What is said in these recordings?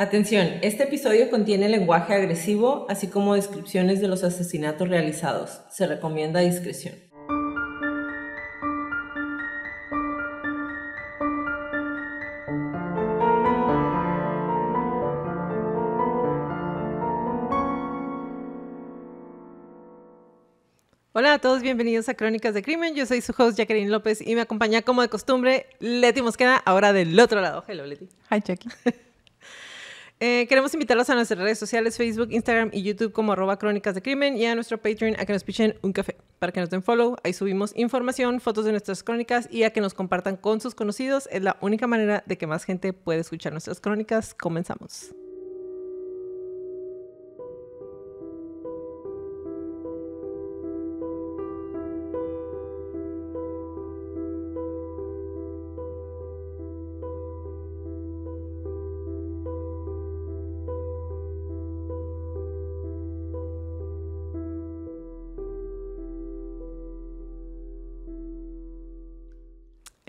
Atención, este episodio contiene lenguaje agresivo, así como descripciones de los asesinatos realizados. Se recomienda discreción. Hola a todos, bienvenidos a Crónicas de Crimen. Yo soy su host Jacqueline López y me acompaña como de costumbre Leti Mosqueda, ahora del otro lado. Hello, Leti. Hi, Jackie. Eh, queremos invitarlos a nuestras redes sociales, Facebook, Instagram y YouTube como arroba crónicas de crimen y a nuestro Patreon a que nos pichen un café para que nos den follow. Ahí subimos información, fotos de nuestras crónicas y a que nos compartan con sus conocidos. Es la única manera de que más gente pueda escuchar nuestras crónicas. Comenzamos.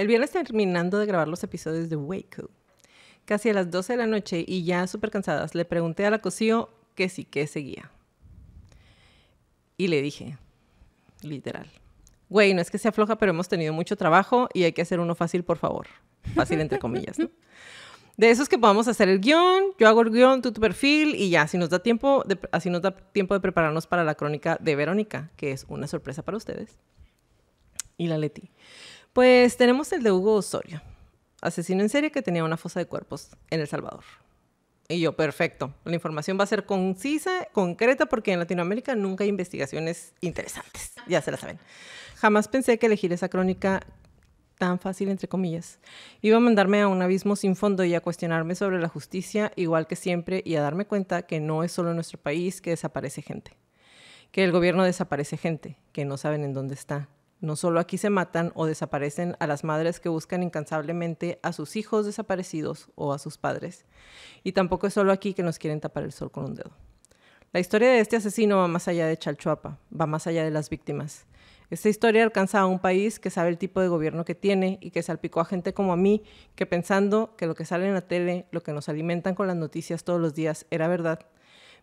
El viernes terminando de grabar los episodios de Waco, casi a las 12 de la noche y ya súper cansadas, le pregunté a la Cosío que sí que seguía. Y le dije, literal, güey, no es que se afloja, pero hemos tenido mucho trabajo y hay que hacer uno fácil, por favor. Fácil entre comillas, ¿no? De esos que podamos hacer el guión, yo hago el guión, tú tu perfil y ya, si nos da tiempo, así nos da tiempo de prepararnos para la crónica de Verónica, que es una sorpresa para ustedes. Y la Leti. Pues tenemos el de Hugo Osorio, asesino en serie que tenía una fosa de cuerpos en El Salvador. Y yo, perfecto. La información va a ser concisa, concreta, porque en Latinoamérica nunca hay investigaciones interesantes. Ya se la saben. Jamás pensé que elegir esa crónica tan fácil, entre comillas. Iba a mandarme a un abismo sin fondo y a cuestionarme sobre la justicia, igual que siempre, y a darme cuenta que no es solo nuestro país que desaparece gente, que el gobierno desaparece gente, que no saben en dónde está, no solo aquí se matan o desaparecen a las madres que buscan incansablemente a sus hijos desaparecidos o a sus padres. Y tampoco es solo aquí que nos quieren tapar el sol con un dedo. La historia de este asesino va más allá de Chalchuapa, va más allá de las víctimas. Esta historia alcanza a un país que sabe el tipo de gobierno que tiene y que salpicó a gente como a mí, que pensando que lo que sale en la tele, lo que nos alimentan con las noticias todos los días era verdad,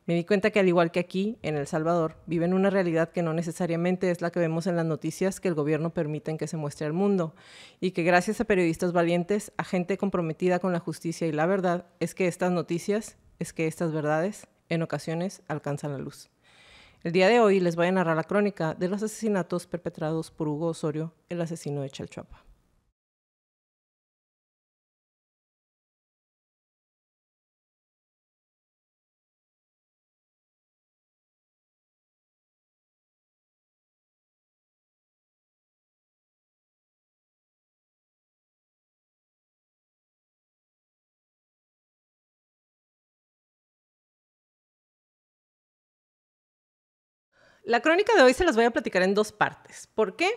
me di cuenta que al igual que aquí, en El Salvador, viven una realidad que no necesariamente es la que vemos en las noticias que el gobierno permite que se muestre al mundo, y que gracias a periodistas valientes, a gente comprometida con la justicia y la verdad, es que estas noticias, es que estas verdades, en ocasiones alcanzan la luz. El día de hoy les voy a narrar la crónica de los asesinatos perpetrados por Hugo Osorio, el asesino de Chalchuapa. La crónica de hoy se las voy a platicar en dos partes. ¿Por qué?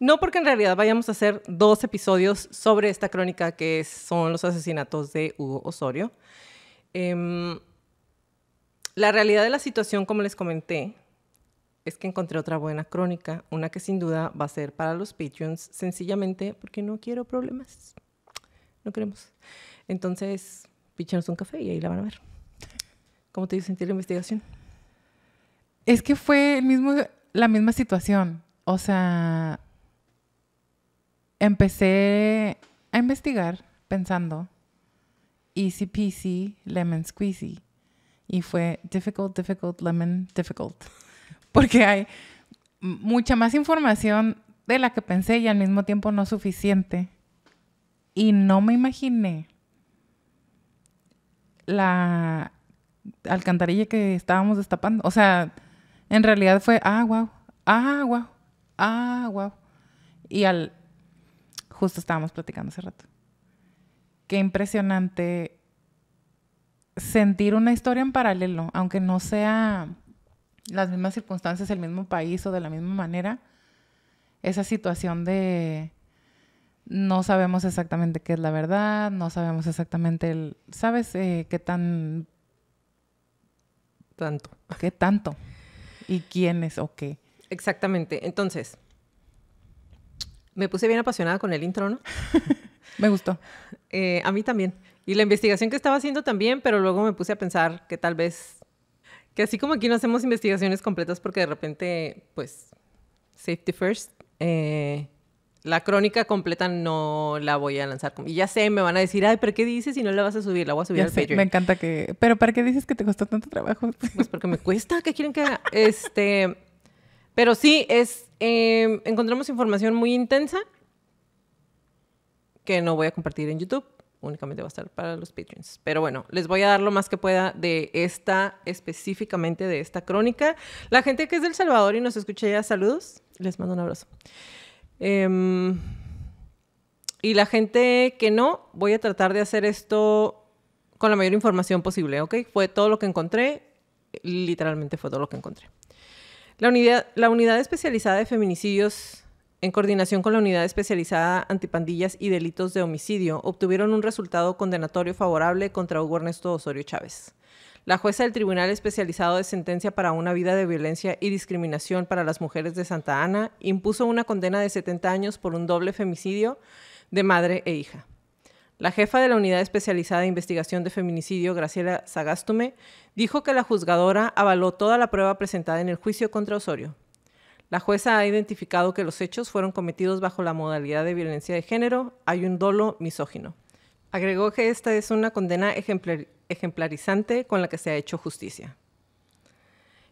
No porque en realidad vayamos a hacer dos episodios sobre esta crónica que son los asesinatos de Hugo Osorio. Em, la realidad de la situación, como les comenté, es que encontré otra buena crónica, una que sin duda va a ser para los Patreons, sencillamente porque no quiero problemas. No queremos. Entonces, píchanos un café y ahí la van a ver. ¿Cómo te hizo sentir la investigación? Es que fue el mismo, la misma situación. O sea, empecé a investigar pensando easy peasy, lemon squeezy. Y fue difficult, difficult, lemon, difficult. Porque hay mucha más información de la que pensé y al mismo tiempo no suficiente. Y no me imaginé la alcantarilla que estábamos destapando. O sea, en realidad fue, ah, wow, ah, wow, ah, wow. Y al, justo estábamos platicando hace rato. Qué impresionante sentir una historia en paralelo, aunque no sea las mismas circunstancias, el mismo país o de la misma manera, esa situación de no sabemos exactamente qué es la verdad, no sabemos exactamente el, ¿sabes eh, qué tan... Tanto. ¿Qué tanto? ¿Y quiénes o qué? Exactamente. Entonces, me puse bien apasionada con el intro, ¿no? me gustó. Eh, a mí también. Y la investigación que estaba haciendo también, pero luego me puse a pensar que tal vez, que así como aquí no hacemos investigaciones completas porque de repente, pues, safety first, eh, la crónica completa no la voy a lanzar. Y ya sé, me van a decir, ay, pero ¿qué dices si no la vas a subir? La voy a subir al Patreon. Me encanta que... Pero ¿para qué dices que te costó tanto trabajo? Pues porque me cuesta. que quieren que este... Pero sí, es... Em, encontramos información muy intensa que no voy a compartir en YouTube. Únicamente va a estar para los Patreons. Pero bueno, les voy a dar lo más que pueda de esta, específicamente de esta crónica. La gente que es del Salvador y nos escucha ya, saludos. Les mando un abrazo. Em, y la gente que no, voy a tratar de hacer esto con la mayor información posible, ¿ok? Fue todo lo que encontré, literalmente fue todo lo que encontré. La unidad, la unidad especializada de feminicidios, en coordinación con la unidad especializada antipandillas y delitos de homicidio, obtuvieron un resultado condenatorio favorable contra Hugo Ernesto Osorio Chávez. La jueza del Tribunal Especializado de Sentencia para una Vida de Violencia y Discriminación para las Mujeres de Santa Ana impuso una condena de 70 años por un doble femicidio de madre e hija. La jefa de la Unidad Especializada de Investigación de Femicidio Graciela sagástume dijo que la juzgadora avaló toda la prueba presentada en el juicio contra Osorio. La jueza ha identificado que los hechos fueron cometidos bajo la modalidad de violencia de género, hay un dolo misógino. Agregó que esta es una condena ejemplar ejemplarizante con la que se ha hecho justicia.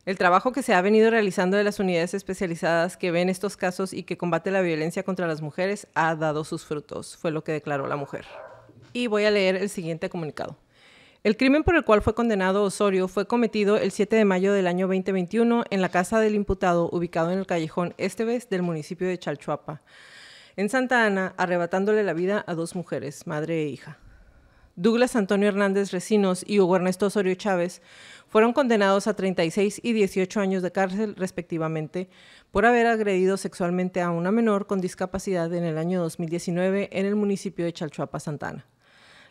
El trabajo que se ha venido realizando de las unidades especializadas que ven estos casos y que combate la violencia contra las mujeres ha dado sus frutos, fue lo que declaró la mujer. Y voy a leer el siguiente comunicado. El crimen por el cual fue condenado Osorio fue cometido el 7 de mayo del año 2021 en la casa del imputado ubicado en el callejón Esteves del municipio de Chalchuapa, en Santa Ana, arrebatándole la vida a dos mujeres, madre e hija. Douglas Antonio Hernández Resinos y Hugo Ernesto Osorio Chávez fueron condenados a 36 y 18 años de cárcel respectivamente por haber agredido sexualmente a una menor con discapacidad en el año 2019 en el municipio de Chalchuapa, Santana.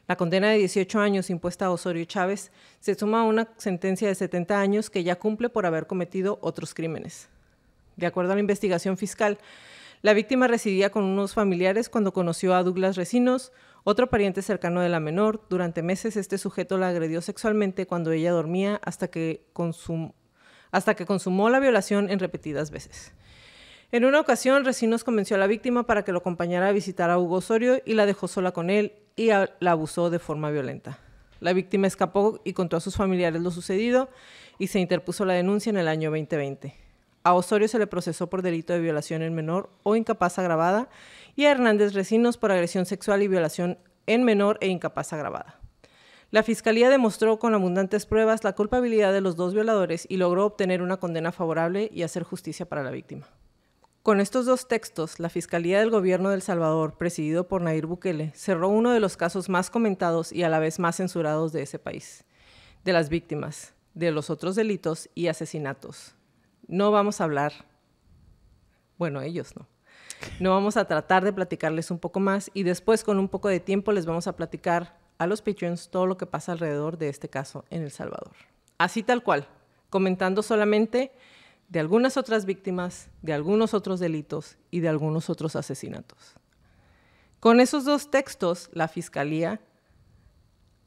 La condena de 18 años impuesta a Osorio Chávez se suma a una sentencia de 70 años que ya cumple por haber cometido otros crímenes. De acuerdo a la investigación fiscal, la víctima residía con unos familiares cuando conoció a Douglas Recinos, otro pariente cercano de la menor, durante meses este sujeto la agredió sexualmente cuando ella dormía hasta que, hasta que consumó la violación en repetidas veces. En una ocasión, Recinos convenció a la víctima para que lo acompañara a visitar a Hugo Osorio y la dejó sola con él y la abusó de forma violenta. La víctima escapó y contó a sus familiares lo sucedido y se interpuso la denuncia en el año 2020. A Osorio se le procesó por delito de violación en menor o incapaz agravada y a Hernández Recinos por agresión sexual y violación en menor e incapaz agravada. La Fiscalía demostró con abundantes pruebas la culpabilidad de los dos violadores y logró obtener una condena favorable y hacer justicia para la víctima. Con estos dos textos, la Fiscalía del Gobierno del Salvador, presidido por Nair Bukele, cerró uno de los casos más comentados y a la vez más censurados de ese país, de las víctimas, de los otros delitos y asesinatos. No vamos a hablar, bueno, ellos no. No vamos a tratar de platicarles un poco más y después con un poco de tiempo les vamos a platicar a los Patreons todo lo que pasa alrededor de este caso en El Salvador. Así tal cual, comentando solamente de algunas otras víctimas, de algunos otros delitos y de algunos otros asesinatos. Con esos dos textos, la Fiscalía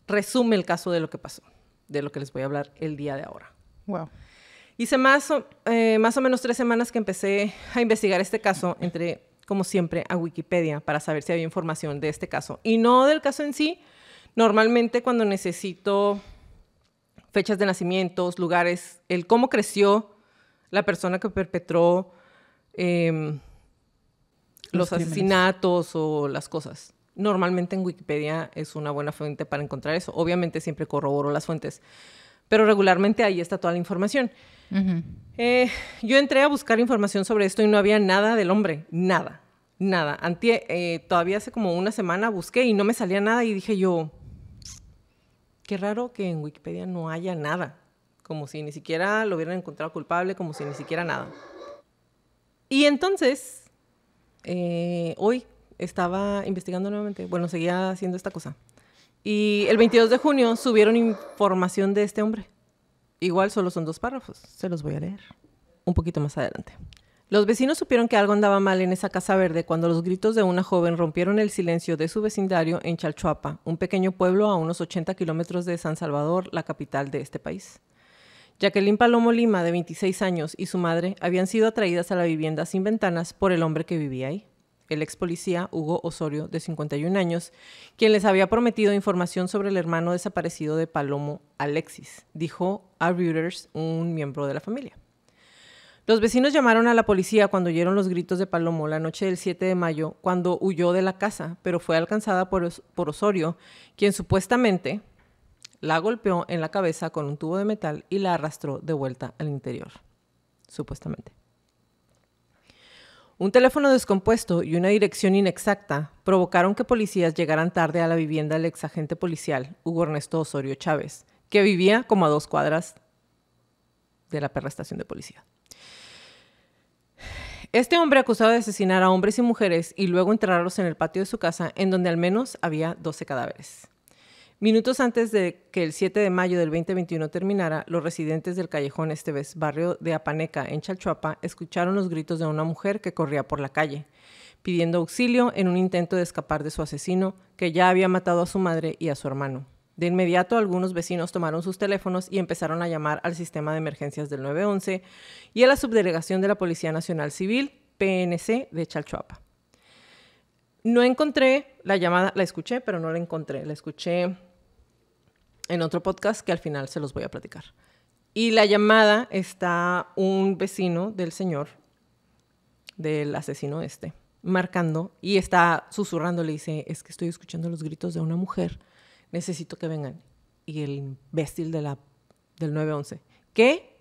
resume el caso de lo que pasó, de lo que les voy a hablar el día de ahora. Wow. Hice eh, más o, menos tres semanas que empecé a investigar este caso, entré como siempre a Wikipedia para saber si había información de este caso. Y no del caso en sí, normalmente cuando necesito fechas de nacimientos, lugares, el cómo creció la persona que perpetró em, los asesinatos o las cosas. Normalmente en Wikipedia es una buena fuente para encontrar eso. Obviamente siempre corroboro las fuentes pero regularmente ahí está toda la información. Eh, yo entré a buscar información sobre esto y no había nada del hombre, nada, nada. Eh, todavía hace como una semana busqué y no me salía nada y dije yo, qué raro que en Wikipedia no haya nada, como si ni siquiera lo hubieran encontrado culpable, como si ni siquiera nada. Y entonces, eh, hoy estaba investigando nuevamente, bueno, seguía haciendo esta cosa. Y el 22 de junio subieron información de este hombre. Igual solo son dos párrafos, se los voy a leer un poquito más adelante. Los vecinos supieron que algo andaba mal en esa casa verde cuando los gritos de una joven rompieron el silencio de su vecindario en Chalchuapa, un pequeño pueblo a unos 80 kilómetros de San Salvador, la capital de este país. Jacqueline Palomo Lima, de 26 años, y su madre habían sido atraídas a la vivienda sin ventanas por el hombre que vivía ahí el ex policía Hugo Osorio, de 51 años, quien les había prometido información sobre el hermano desaparecido de Palomo, Alexis, dijo a Reuters un miembro de la familia. Los vecinos llamaron a la policía cuando oyeron los gritos de Palomo la noche del 7 de mayo, cuando huyó de la casa, pero fue alcanzada por, por Osorio, quien supuestamente la golpeó en la cabeza con un tubo de metal y la arrastró de vuelta al interior, supuestamente. Un teléfono descompuesto y una dirección inexacta provocaron que policías llegaran tarde a la vivienda del exagente policial Hugo Ernesto Osorio Chávez, que vivía como a dos cuadras de la perra estación de policía. Este hombre acusado de asesinar a hombres y mujeres y luego enterrarlos en el patio de su casa, en donde al menos había 12 cadáveres. Minutos antes de que el 7 de mayo del 2021 terminara, los residentes del callejón Esteves, barrio de Apaneca, en Chalchuapa, escucharon los gritos de una mujer que corría por la calle, pidiendo auxilio en un intento de escapar de su asesino, que ya había matado a su madre y a su hermano. De inmediato, algunos vecinos tomaron sus teléfonos y empezaron a llamar al sistema de emergencias del 911 y a la subdelegación de la Policía Nacional Civil, PNC, de Chalchuapa. No encontré la llamada, la escuché, pero no la encontré. La escuché en otro podcast que al final se los voy a platicar. Y la llamada está un vecino del señor, del asesino este, marcando y está susurrando, le dice, es que estoy escuchando los gritos de una mujer, necesito que vengan. Y el imbécil de la, del 911, ¿qué?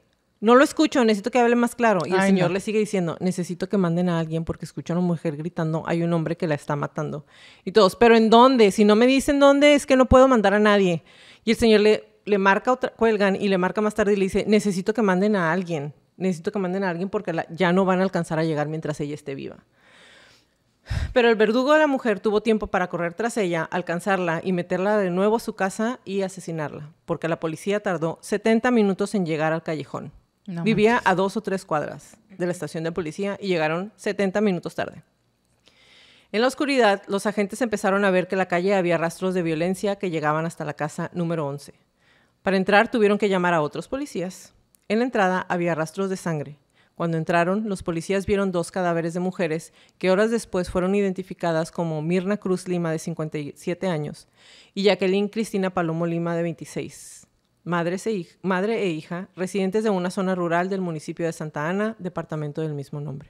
no lo escucho, necesito que hable más claro. Y el señor le sigue diciendo, necesito que manden a alguien porque escucho a una mujer gritando, hay un hombre que la está matando. Y todos, pero ¿en dónde? Si no me dicen dónde, es que no puedo mandar a nadie. Y el señor le, le marca, otra, cuelgan y le marca más tarde y le dice, necesito que manden a alguien, necesito que manden a alguien porque ya no van a alcanzar a llegar mientras ella esté viva. Pero el verdugo de la mujer tuvo tiempo para correr tras ella, alcanzarla y meterla de nuevo a su casa y asesinarla, porque la policía tardó 70 minutos en llegar al callejón. Vivía a dos o tres cuadras de la estación de policía y llegaron 70 minutos tarde. En la oscuridad, los agentes empezaron a ver que en la calle había rastros de violencia que llegaban hasta la casa número 11. Para entrar tuvieron que llamar a otros policías. En la entrada había rastros de sangre. Cuando entraron, los policías vieron dos cadáveres de mujeres que horas después fueron identificadas como Mirna Cruz Lima, de 57 años, y Jacqueline Cristina Palomo Lima, de 26. E madre e hija, residentes de una zona rural del municipio de Santa Ana, departamento del mismo nombre.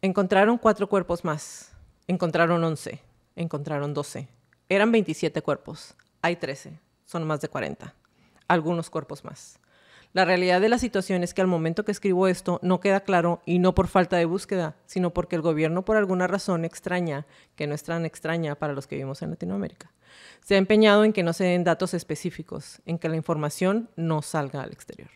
Encontraron cuatro cuerpos más. Encontraron once. Encontraron doce. Eran 27 cuerpos. Hay 13. Son más de 40. Algunos cuerpos más. La realidad de la situación es que al momento que escribo esto no queda claro y no por falta de búsqueda, sino porque el gobierno por alguna razón extraña, que no es tan extraña para los que vivimos en Latinoamérica, se ha empeñado en que no se den datos específicos, en que la información no salga al exterior.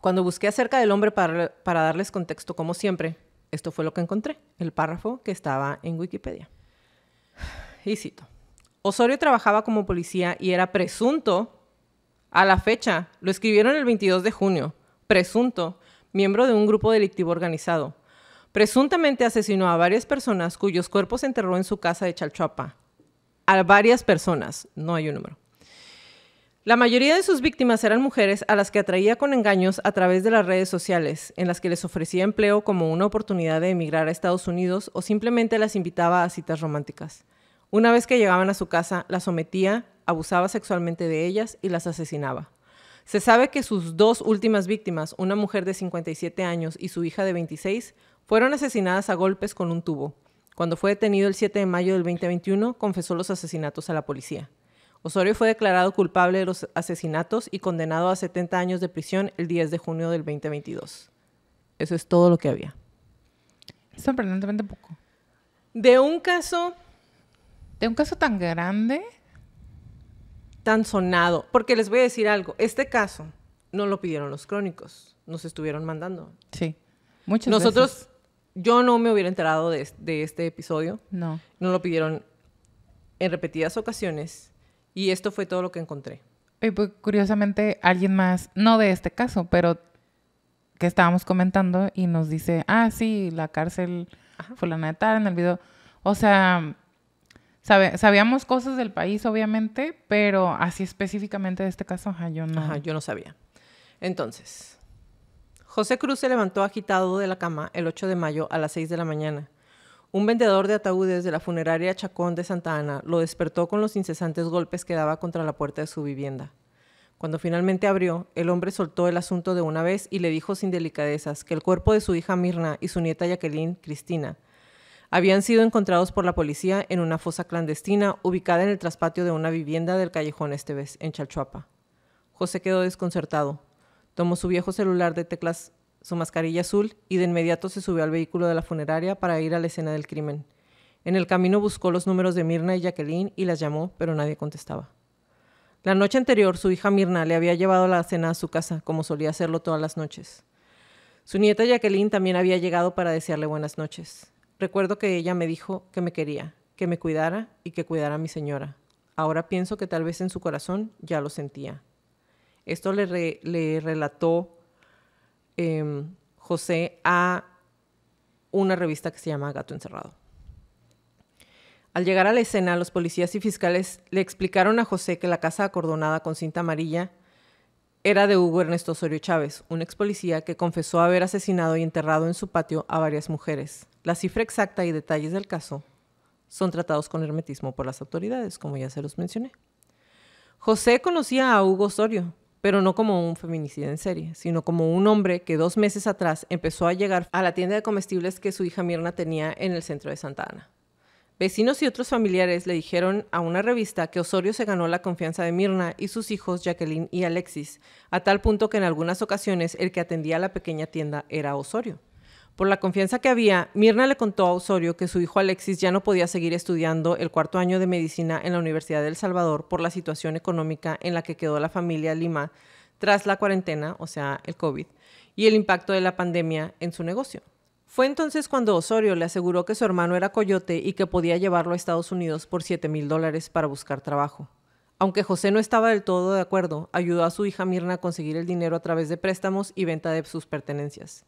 Cuando busqué acerca del hombre para, darles contexto, como siempre, esto fue lo que encontré, el párrafo que estaba en Wikipedia. Y cito. Osorio trabajaba como policía y era presunto, a la fecha, lo escribieron el 22 de junio, presunto, miembro de un grupo delictivo organizado. Presuntamente asesinó a varias personas cuyos cuerpos enterró en su casa de Chalchuapa. A varias personas, no hay un número. La mayoría de sus víctimas eran mujeres a las que atraía con engaños a través de las redes sociales, en las que les ofrecía empleo como una oportunidad de emigrar a Estados Unidos o simplemente las invitaba a citas románticas. Una vez que llegaban a su casa, las sometía, abusaba sexualmente de ellas y las asesinaba. Se sabe que sus dos últimas víctimas, una mujer de 57 años y su hija de 26, fueron asesinadas a golpes con un tubo. Cuando fue detenido el 7 de mayo del 2021, confesó los asesinatos a la policía. Osorio fue declarado culpable de los asesinatos y condenado a 70 años de prisión el 10 de junio del 2022. Eso es todo lo que había. Sorprendentemente poco. De un caso... De un caso tan grande. Tan sonado. Porque les voy a decir algo. Este caso no lo pidieron los crónicos. Nos estuvieron mandando. Sí. Muchas Nosotros, yo no me hubiera enterado de, de este episodio. No. No lo pidieron en repetidas ocasiones. Y esto fue todo lo que encontré. Y pues, curiosamente alguien más, no de este caso, pero que estábamos comentando y nos dice, ah, sí, la cárcel fue la de en el video. O sea, sabíamos cosas del país, obviamente, pero así específicamente de este caso, yo no. yo no sabía. Entonces, José Cruz se levantó agitado de la cama el 8 de mayo a las 6 de la mañana. Un vendedor de ataúdes de la funeraria Chacón de Santa Ana lo despertó con los incesantes golpes que daba contra la puerta de su vivienda. Cuando finalmente abrió, el hombre soltó el asunto de una vez y le dijo sin delicadezas que el cuerpo de su hija Mirna y su nieta Jacqueline, Cristina, habían sido encontrados por la policía en una fosa clandestina ubicada en el traspatio de una vivienda del callejón Esteves, en Chalchuapa. José quedó desconcertado. Tomó su viejo celular de teclas su mascarilla azul y de inmediato se subió al vehículo de la funeraria para ir a la escena del crimen. En el camino buscó los números de Mirna y Jacqueline y las llamó, pero nadie contestaba. La noche anterior, su hija Mirna le había llevado la cena a su casa, como solía hacerlo todas las noches. Su nieta Jacqueline también había llegado para desearle buenas noches. Recuerdo que ella me dijo que me quería, que me cuidara y que cuidara a mi señora. Ahora pienso que tal vez en su corazón ya lo sentía. Esto le, le relató Em, José a una revista que se llama Gato Encerrado. Al llegar a la escena, los policías y fiscales le explicaron a José que la casa acordonada con cinta amarilla era de Hugo Ernesto Osorio Chávez, un ex policía que confesó haber asesinado y enterrado en su patio a varias mujeres. La cifra exacta y detalles del caso son tratados con hermetismo por las autoridades, como ya se los mencioné. José conocía a Hugo Osorio, pero no como un feminicidio en serie, sino como un hombre que dos meses atrás empezó a llegar a la tienda de comestibles que su hija Mirna tenía en el centro de Santa Ana. Vecinos y otros familiares le dijeron a una revista que Osorio se ganó la confianza de Mirna y sus hijos Jacqueline y Alexis, a tal punto que en algunas ocasiones el que atendía la pequeña tienda era Osorio. Por la confianza que había, Mirna le contó a Osorio que su hijo Alexis ya no podía seguir estudiando el cuarto año de medicina en la Universidad del Salvador por la situación económica en la que quedó la familia Lima tras la cuarentena, o sea, el COVID, y el impacto de la pandemia en su negocio. Fue entonces cuando Osorio le aseguró que su hermano era coyote y que podía llevarlo a Estados Unidos por 7 mil dólares para buscar trabajo. Aunque José no estaba del todo de acuerdo, ayudó a su hija Mirna a conseguir el dinero a través de préstamos y venta de sus pertenencias.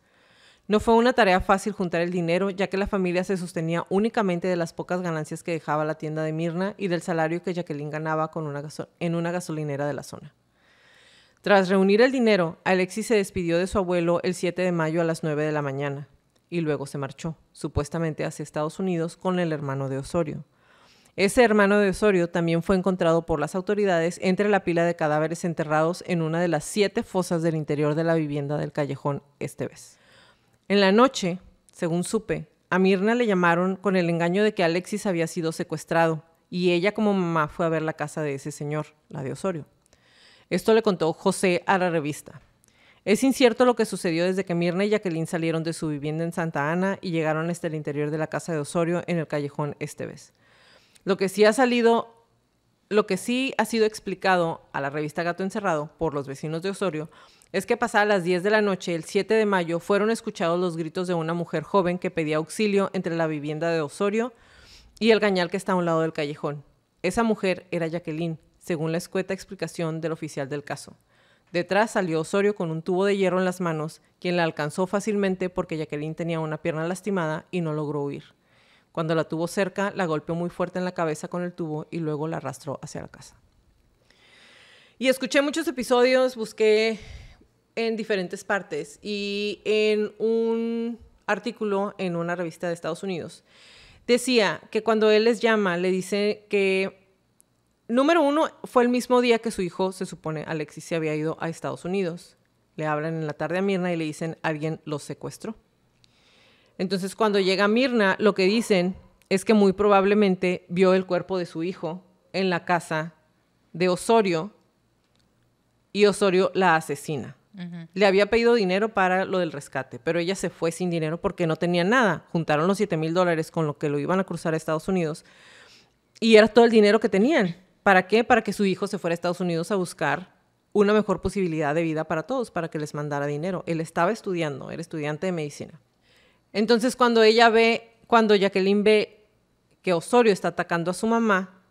No fue una tarea fácil juntar el dinero, ya que la familia se sostenía únicamente de las pocas ganancias que dejaba la tienda de Mirna y del salario que Jacqueline ganaba con una en una gasolinera de la zona. Tras reunir el dinero, Alexis se despidió de su abuelo el 7 de mayo a las 9 de la mañana y luego se marchó, supuestamente hacia Estados Unidos con el hermano de Osorio. Ese hermano de Osorio también fue encontrado por las autoridades entre la pila de cadáveres enterrados en una de las siete fosas del interior de la vivienda del callejón mes. Este en la noche, según supe, a Mirna le llamaron con el engaño de que Alexis había sido secuestrado y ella como mamá fue a ver la casa de ese señor, la de Osorio. Esto le contó José a la revista. Es incierto lo que sucedió desde que Mirna y Jacqueline salieron de su vivienda en Santa Ana y llegaron hasta el interior de la casa de Osorio en el callejón Esteves. Lo que sí ha salido lo que sí ha sido explicado a la revista Gato Encerrado por los vecinos de Osorio es que pasadas las 10 de la noche, el 7 de mayo, fueron escuchados los gritos de una mujer joven que pedía auxilio entre la vivienda de Osorio y el gañal que está a un lado del callejón. Esa mujer era Jacqueline, según la escueta explicación del oficial del caso. Detrás salió Osorio con un tubo de hierro en las manos, quien la alcanzó fácilmente porque Jacqueline tenía una pierna lastimada y no logró huir. Cuando la tuvo cerca, la golpeó muy fuerte en la cabeza con el tubo y luego la arrastró hacia la casa. Y escuché muchos episodios, busqué en diferentes partes y en un artículo en una revista de Estados Unidos decía que cuando él les llama le dice que número uno fue el mismo día que su hijo se supone Alexis se había ido a Estados Unidos. Le hablan en la tarde a Mirna y le dicen alguien los secuestró. Entonces cuando llega Mirna, lo que dicen es que muy probablemente vio el cuerpo de su hijo en la casa de Osorio y Osorio la asesina. Le había pedido dinero para lo del rescate, pero ella se fue sin dinero porque no tenía nada. Juntaron los 7 mil dólares con lo que lo iban a cruzar a Estados Unidos y era todo el dinero que tenían. ¿Para qué? Para que su hijo se fuera a Estados Unidos a buscar una mejor posibilidad de vida para todos, para que les mandara dinero. Él estaba estudiando, era estudiante de medicina. Entonces cuando ella ve, cuando Jacqueline ve que Osorio está atacando a su mamá,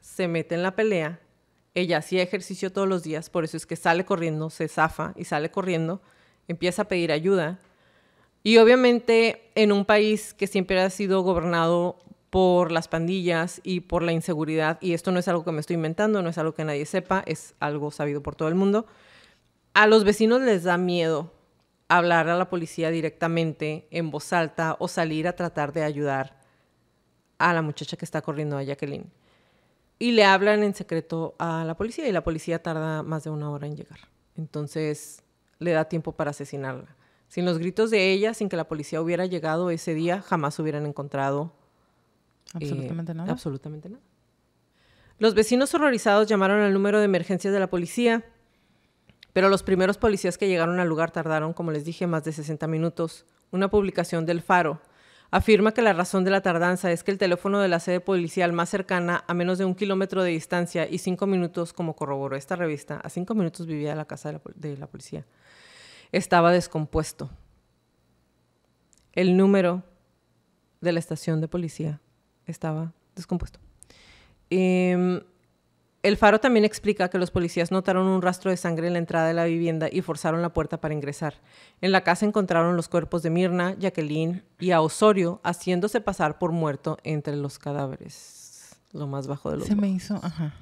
se mete en la pelea. Ella hacía ejercicio todos los días, por eso es que sale corriendo, se zafa y sale corriendo, empieza a pedir ayuda. Y obviamente en un país que siempre ha sido gobernado por las pandillas y por la inseguridad, y esto no es algo que me estoy inventando, no es algo que nadie sepa, es algo sabido por todo el mundo, a los vecinos les da miedo hablar a la policía directamente en voz alta o salir a tratar de ayudar a la muchacha que está corriendo a Jacqueline. Y le hablan en secreto a la policía y la policía tarda más de una hora en llegar. Entonces le da tiempo para asesinarla. Sin los gritos de ella, sin que la policía hubiera llegado ese día, jamás hubieran encontrado eh, absolutamente nada. nada. Los vecinos horrorizados llamaron al número de emergencias de la policía pero los primeros policías que llegaron al lugar tardaron, como les dije, más de 60 minutos. Una publicación del Faro afirma que la razón de la tardanza es que el teléfono de la sede policial más cercana, a menos de un kilómetro de distancia y cinco minutos, como corroboró esta revista, a cinco minutos vivía la casa de la, policía, estaba descompuesto. El número de la estación de policía estaba descompuesto. Em, el faro también explica que los policías notaron un rastro de sangre en la entrada de la vivienda y forzaron la puerta para ingresar. En la casa encontraron los cuerpos de Mirna, Jacqueline y a Osorio haciéndose pasar por muerto entre los cadáveres. Lo más bajo de los. Se me hizo, ajá.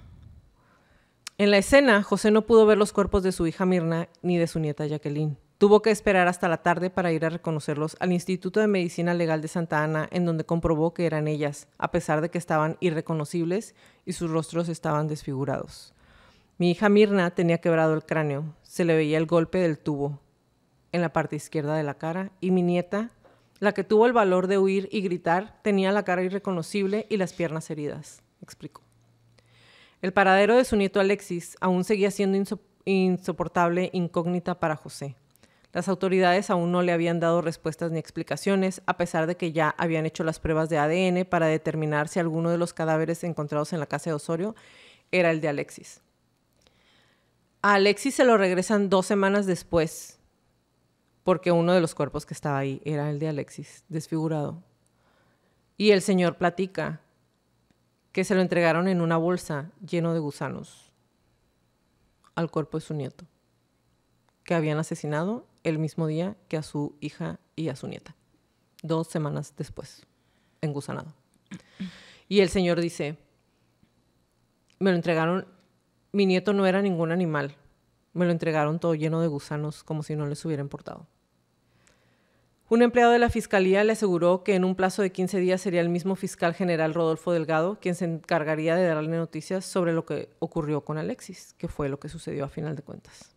En la escena, José no pudo ver los cuerpos de su hija Mirna ni de su nieta Jacqueline. Tuvo que esperar hasta la tarde para ir a reconocerlos al Instituto de Medicina Legal de Santa Ana, en donde comprobó que eran ellas, a pesar de que estaban irreconocibles y sus rostros estaban desfigurados. Mi hija Mirna tenía quebrado el cráneo, se le veía el golpe del tubo en la parte izquierda de la cara, y mi nieta, la que tuvo el valor de huir y gritar, tenía la cara irreconocible y las piernas heridas, explicó. El paradero de su nieto Alexis aún seguía siendo insoportable incógnita para José. Las autoridades aún no le habían dado respuestas ni explicaciones, a pesar de que ya habían hecho las pruebas de ADN para determinar si alguno de los cadáveres encontrados en la casa de Osorio era el de Alexis. A Alexis se lo regresan dos semanas después, porque uno de los cuerpos que estaba ahí era el de Alexis, desfigurado. Y el señor platica que se lo entregaron en una bolsa lleno de gusanos al cuerpo de su nieto, que habían asesinado el mismo día que a su hija y a su nieta, dos semanas después, en Gusanado. Y el señor dice, me lo entregaron, mi nieto no era ningún animal, me lo entregaron todo lleno de gusanos como si no les hubiera importado. Un empleado de la fiscalía le aseguró que en un plazo de 15 días sería el mismo fiscal general Rodolfo Delgado quien se encargaría de darle noticias sobre lo que ocurrió con Alexis, que fue lo que sucedió a final de cuentas.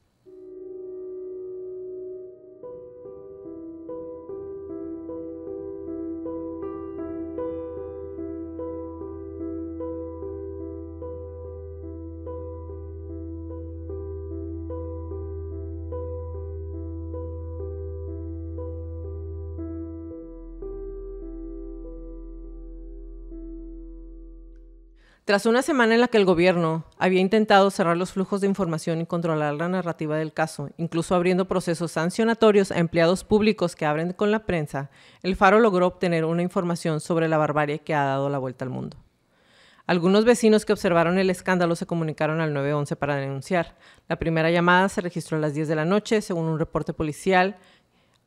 Tras una semana en la que el gobierno había intentado cerrar los flujos de información y controlar la narrativa del caso, incluso abriendo procesos sancionatorios a empleados públicos que abren con la prensa, el Faro logró obtener una información sobre la barbarie que ha dado la vuelta al mundo. Algunos vecinos que observaron el escándalo se comunicaron al 911 para denunciar. La primera llamada se registró a las 10 de la noche, según un reporte policial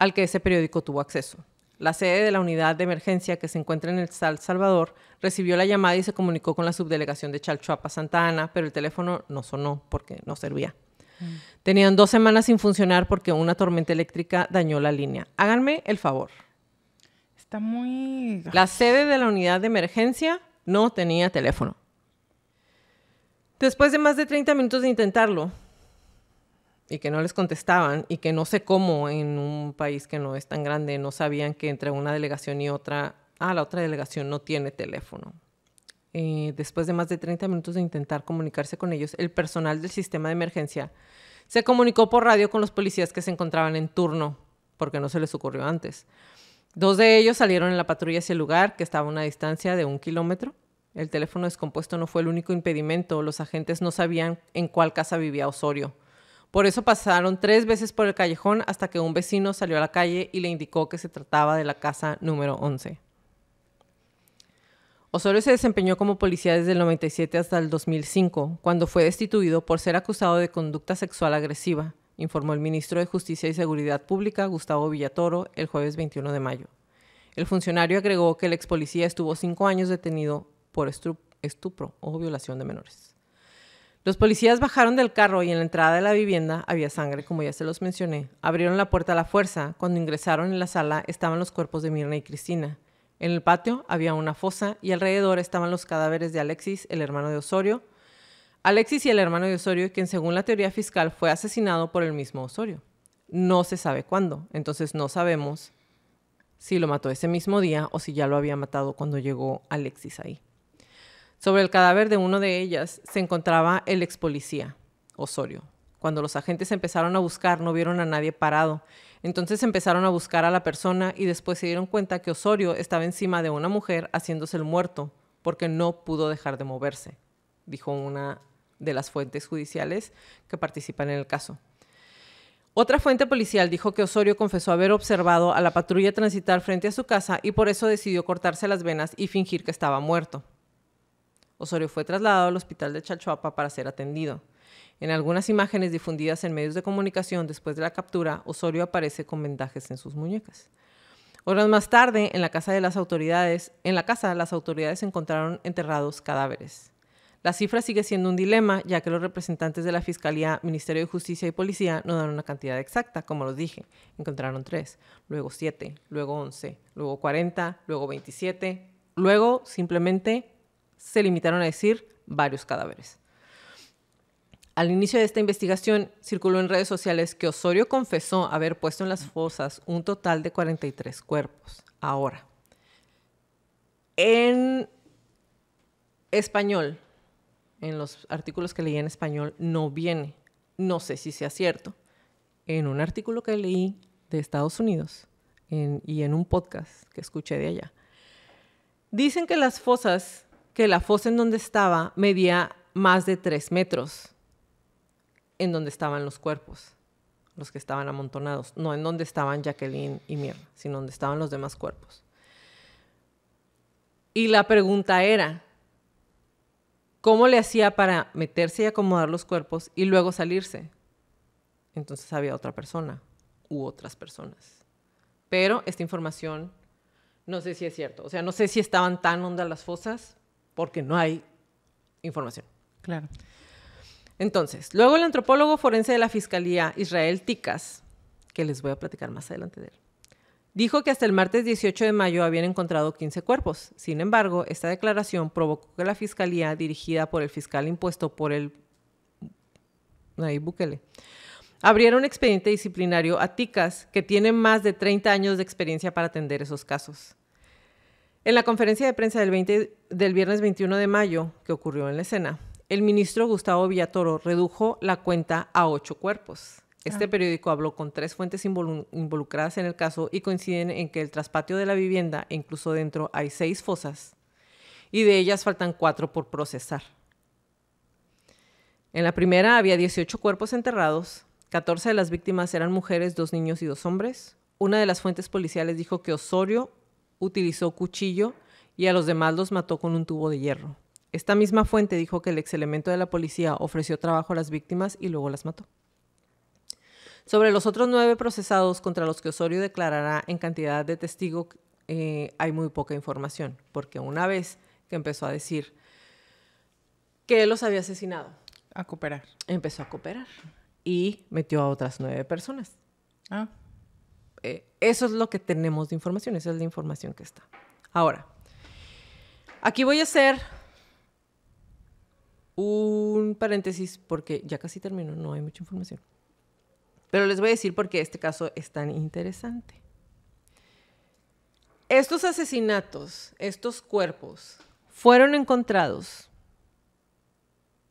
al que ese periódico tuvo acceso. La sede de la unidad de emergencia que se encuentra en El Salvador recibió la llamada y se comunicó con la subdelegación de Chalchuapa Santa Ana, pero el teléfono no sonó porque no servía. Mm. Tenían dos semanas sin funcionar porque una tormenta eléctrica dañó la línea. Háganme el favor. Está muy... La sede de la unidad de emergencia no tenía teléfono. Después de más de 30 minutos de intentarlo, y que no les contestaban y que no sé cómo en un país que no es tan grande no sabían que entre una delegación y otra, ah, la otra delegación no tiene teléfono. Eh, después de más de 30 minutos de intentar comunicarse con ellos, el personal del sistema de emergencia se comunicó por radio con los policías que se encontraban en turno, porque no se les ocurrió antes. Dos de ellos salieron en la patrulla hacia el lugar, que estaba a una distancia de un kilómetro. El teléfono descompuesto no fue el único impedimento. Los agentes no sabían en cuál casa vivía Osorio por eso pasaron tres veces por el callejón hasta que un vecino salió a la calle y le indicó que se trataba de la casa número 11. Osorio se desempeñó como policía desde el 97 hasta el 2005, cuando fue destituido por ser acusado de conducta sexual agresiva, informó el ministro de Justicia y Seguridad Pública, Gustavo Villatoro, el jueves 21 de mayo. El funcionario agregó que el ex policía estuvo cinco años detenido por estupro o violación de menores. Los policías bajaron del carro y en la entrada de la vivienda había sangre, como ya se los mencioné. Abrieron la puerta a la fuerza. Cuando ingresaron en la sala estaban los cuerpos de Mirna y Cristina. En el patio había una fosa y alrededor estaban los cadáveres de Alexis, el hermano de Osorio. Alexis y el hermano de Osorio, quien según la teoría fiscal fue asesinado por el mismo Osorio. No se sabe cuándo, entonces no sabemos si lo mató ese mismo día o si ya lo había matado cuando llegó Alexis ahí. Sobre el cadáver de uno de ellas se encontraba el ex policía, Osorio. Cuando los agentes empezaron a buscar, no vieron a nadie parado. Entonces empezaron a buscar a la persona y después se dieron cuenta que Osorio estaba encima de una mujer haciéndose el muerto porque no pudo dejar de moverse, dijo una de las fuentes judiciales que participan en el caso. Otra fuente policial dijo que Osorio confesó haber observado a la patrulla transitar frente a su casa y por eso decidió cortarse las venas y fingir que estaba muerto. Osorio fue trasladado al hospital de Chalchuapa para ser atendido. En algunas imágenes difundidas en medios de comunicación después de la captura, Osorio aparece con vendajes en sus muñecas. Horas más tarde, en la casa de las autoridades, en la casa las autoridades encontraron enterrados cadáveres. La cifra sigue siendo un dilema, ya que los representantes de la Fiscalía, Ministerio de Justicia y Policía no dan una cantidad exacta, como los dije. Encontraron tres, luego siete, luego once, luego cuarenta, luego veintisiete, luego simplemente se limitaron a decir varios cadáveres. Al inicio de esta investigación circuló en redes sociales que Osorio confesó haber puesto en las fosas un total de 43 cuerpos. Ahora, en español, en los artículos que leí en español, no viene. No sé si sea cierto. En un artículo que leí de Estados Unidos y en un podcast que escuché de allá, dicen que las fosas que la fosa en donde estaba medía más de tres metros, en donde estaban los cuerpos, los que estaban amontonados, no en donde estaban Jacqueline y Mirna, sino donde estaban los demás cuerpos. Y la pregunta era, ¿cómo le hacía para meterse y acomodar los cuerpos y luego salirse? Entonces había otra persona u otras personas. Pero esta información no sé si es cierto. O sea, no sé si estaban tan hondas las fosas, porque no hay información. Claro. Entonces, luego el antropólogo forense de la Fiscalía, Israel Ticas, que les voy a platicar más adelante de él, dijo que hasta el martes 18 de mayo habían encontrado 15 cuerpos. Sin embargo, esta declaración provocó que la Fiscalía, dirigida por el fiscal impuesto por el... Ahí, Bukele, abriera un expediente disciplinario a Ticas, que tiene más de 30 años de experiencia para atender esos casos. En la conferencia de prensa del, 20, del viernes 21 de mayo, que ocurrió en la escena, el ministro Gustavo Villatoro redujo la cuenta a ocho cuerpos. Este ah. periódico habló con tres fuentes involucradas en el caso y coinciden en que el traspatio de la vivienda, incluso dentro, hay seis fosas y de ellas faltan cuatro por procesar. En la primera había 18 cuerpos enterrados, 14 de las víctimas eran mujeres, dos niños y dos hombres. Una de las fuentes policiales dijo que Osorio utilizó cuchillo y a los demás los mató con un tubo de hierro. Esta misma fuente dijo que el ex elemento de la policía ofreció trabajo a las víctimas y luego las mató. Sobre los otros nueve procesados contra los que Osorio declarará en cantidad de testigo, eh, hay muy poca información, porque una vez que empezó a decir que él los había asesinado, a cooperar. Empezó a cooperar y metió a otras nueve personas. Ah. Eh, eso es lo que tenemos de información, esa es la información que está. Ahora, aquí voy a hacer un paréntesis porque ya casi termino, no hay mucha información. Pero les voy a decir porque este caso es tan interesante. Estos asesinatos, estos cuerpos, fueron encontrados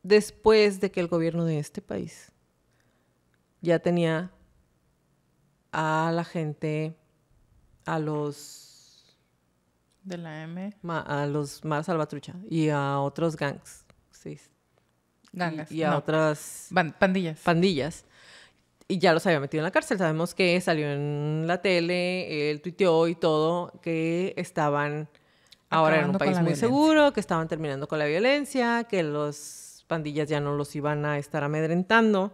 después de que el gobierno de este país ya tenía a la gente, a los... De la M. a los Mar Salvatrucha y a otros gangs. Sí. Gangas. Y, a otras... pandillas. Pandillas. Y ya los había metido en la cárcel. Sabemos que salió en la tele, él tuiteó y todo, que estaban ahora en un país muy seguro, que estaban terminando con la violencia, que los pandillas ya no los iban a estar amedrentando.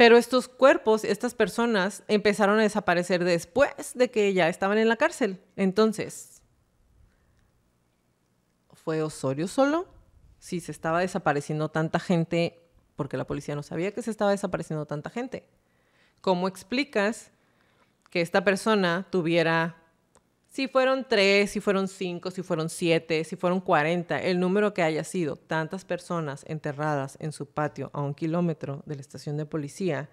Pero estos cuerpos, estas personas, empezaron a desaparecer después de que ya estaban en la cárcel. Entonces, ¿fue Osorio solo? Si se estaba desapareciendo tanta gente, porque la policía no sabía que se estaba desapareciendo tanta gente. ¿Cómo explicas que esta persona tuviera si fueron tres, si fueron cinco, si fueron siete, si fueron cuarenta, el número que haya sido, tantas personas enterradas en su patio a un kilómetro de la estación de policía,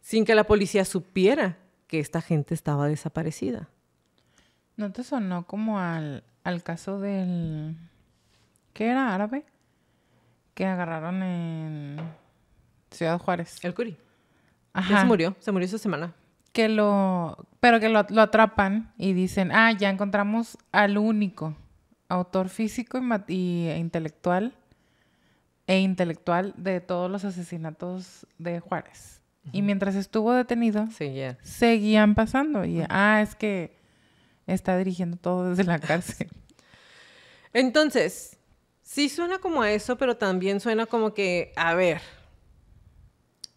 sin que la policía supiera que esta gente estaba desaparecida. ¿No te sonó como al, al caso del... ¿Qué era árabe? Que agarraron en Ciudad Juárez. El Curi. Ajá. se murió, se murió esa semana que lo, pero que lo, atrapan y dicen, ah, ya encontramos al único autor físico y, e intelectual e intelectual de todos los asesinatos de Juárez. Y mientras estuvo detenido, seguían pasando. Y, ah, es que está dirigiendo todo desde la cárcel. Entonces, sí suena como a eso, pero también suena como que, a ver,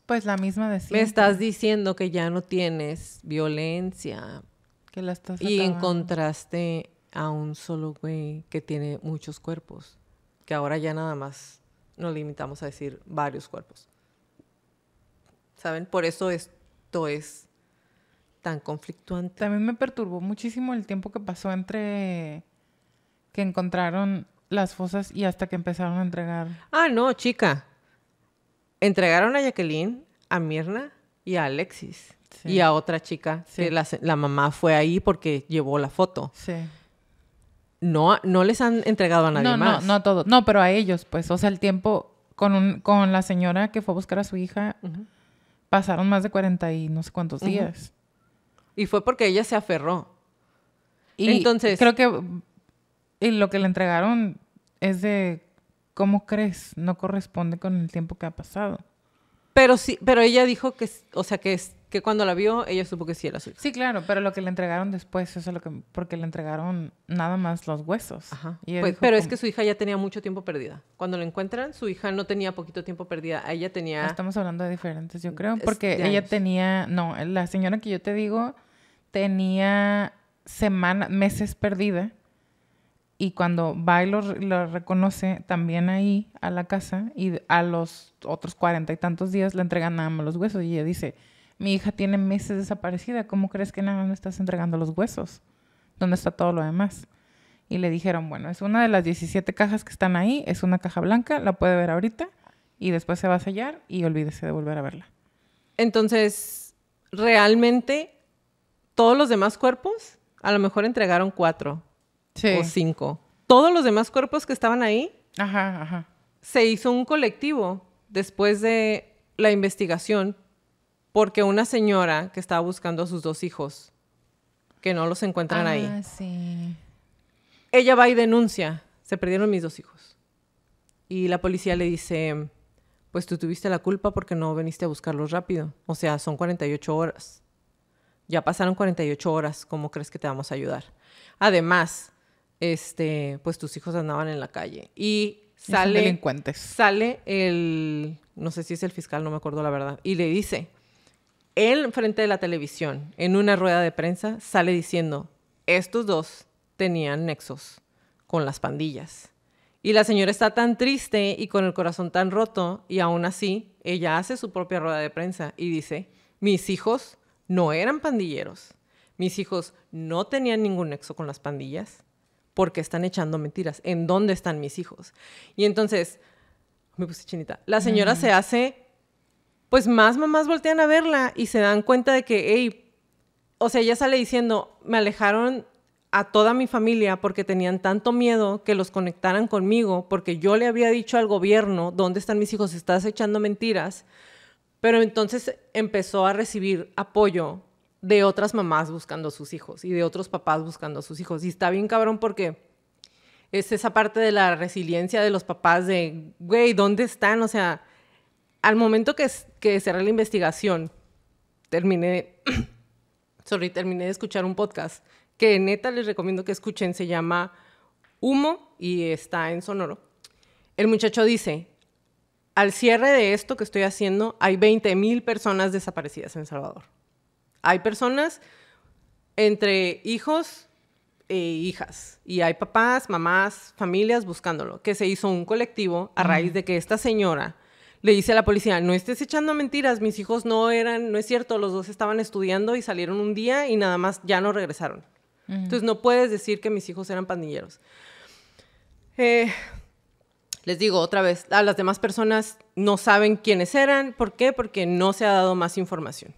pues la misma decía. Me estás diciendo que ya no tienes violencia. Que la estás Y encontraste a un solo güey que tiene muchos cuerpos. Que ahora ya nada más nos limitamos a decir varios cuerpos. ¿Saben? Por eso esto es tan conflictuante. También me perturbó muchísimo el tiempo que pasó entre que encontraron las fosas y hasta que empezaron a entregar. Ah, no, chica entregaron a Jacqueline, a Mirna y a Alexis. Y a otra chica sí. la, mamá fue ahí porque llevó la foto. Sí. No, no les han entregado a nadie más. No, no a todos. No, pero a ellos, pues. O sea, el tiempo con, con la señora que fue a buscar a su hija pasaron más de 40 y no sé cuántos días. Y fue porque ella se aferró. Y entonces. Creo que lo que le entregaron es de ¿cómo crees? No corresponde con el tiempo que ha pasado. Pero sí, pero ella dijo que, o sea, que, que cuando la vio, ella supo que sí era su hija. Sí, claro, pero lo que le entregaron después, eso es lo que, porque le entregaron nada más los huesos. Ajá. Pues, pero es que su hija ya tenía mucho tiempo perdida. Cuando la encuentran, su hija no tenía poquito tiempo perdida, ella tenía... Estamos hablando de diferentes, yo mm, creo, porque ella tenía, no, la señora que yo te digo tenía semanas, meses perdida y cuando va y lo, reconoce también ahí a la casa y a los otros cuarenta y tantos días le entregan nada más los huesos y ella dice, mi hija tiene meses desaparecida, ¿cómo crees que nada más me estás entregando los huesos? ¿Dónde está todo lo demás? Y le dijeron, bueno, es una de las 17 cajas que están ahí, es una caja blanca, la puede ver ahorita y después se va a sellar y olvídese de volver a verla. Entonces, realmente, todos los demás cuerpos, a lo mejor entregaron cuatro, o cinco. Todos los demás cuerpos que estaban ahí, ajá, ajá. se hizo un colectivo después de la investigación porque una señora que estaba buscando a sus dos hijos, que no los encuentran ahí, ah, ella va y denuncia, se perdieron mis dos hijos. Y la policía le dice, pues tú tuviste la culpa porque no viniste a buscarlos rápido. O sea, son 48 horas. Ya pasaron 48 horas, ¿cómo crees que te vamos a ayudar? Además, este, pues tus hijos andaban en la calle. Y sale, delincuentes. sale el, no sé si es el fiscal, no me acuerdo la verdad, y le dice, él frente de la televisión, en una rueda de prensa, sale diciendo, estos dos tenían nexos con las pandillas. Y la señora está tan triste y con el corazón tan roto, y aún así, ella hace su propia rueda de prensa y dice, mis hijos no eran pandilleros, mis hijos no tenían ningún nexo con las pandillas, porque están echando mentiras. ¿En dónde están mis hijos? Y entonces, me puse chinita, la señora se hace, pues más mamás voltean a verla y se dan cuenta de que, o sea, ella sale diciendo, me alejaron a toda mi familia porque tenían tanto miedo que los conectaran conmigo, porque yo le había dicho al gobierno, ¿dónde están mis hijos? Estás echando mentiras. Pero entonces empezó a recibir apoyo de otras mamás buscando a sus hijos y de otros papás buscando a sus hijos. Y está bien cabrón porque es esa parte de la resiliencia de los papás de, güey, ¿dónde están? O sea, al momento que, que cerré la investigación, terminé, sorry, terminé de escuchar un podcast que neta les recomiendo que escuchen, se llama Humo y está en Sonoro. El muchacho dice, al cierre de esto que estoy haciendo, hay 20 mil personas desaparecidas en Salvador hay personas entre hijos e hijas y hay papás, mamás, familias buscándolo, que se hizo un colectivo a raíz de que esta señora le dice a la policía, no estés echando mentiras, mis hijos no eran, no es cierto, los dos estaban estudiando y salieron un día y nada más ya no regresaron. Entonces no puedes decir que mis hijos eran pandilleros. Eh, les digo otra vez, a las demás personas no saben quiénes eran. ¿Por qué? Porque no se ha dado más información.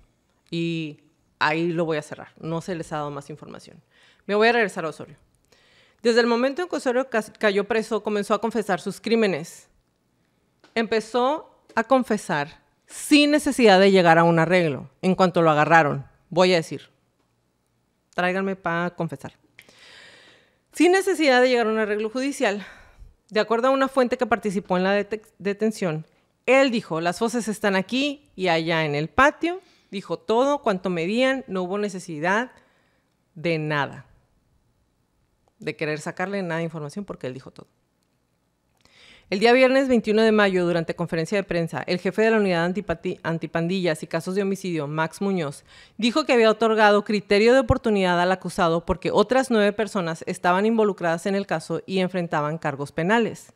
Y ahí lo voy a cerrar. No se les ha dado más información. Me voy a regresar a Osorio. Desde el momento en que Osorio cayó preso, comenzó a confesar sus crímenes. Empezó a confesar sin necesidad de llegar a un arreglo. En cuanto lo agarraron, voy a decir, tráiganme para confesar. Sin necesidad de llegar a un arreglo judicial, de acuerdo a una fuente que participó en la detención, él dijo, las voces están aquí y allá en el patio, Dijo todo cuanto medían, no hubo necesidad de nada, de querer sacarle nada de información porque él dijo todo. El día viernes 21 de mayo, durante conferencia de prensa, el jefe de la unidad antipandillas y casos de homicidio, Max Muñoz, dijo que había otorgado criterio de oportunidad al acusado porque otras nueve personas estaban involucradas en el caso y enfrentaban cargos penales.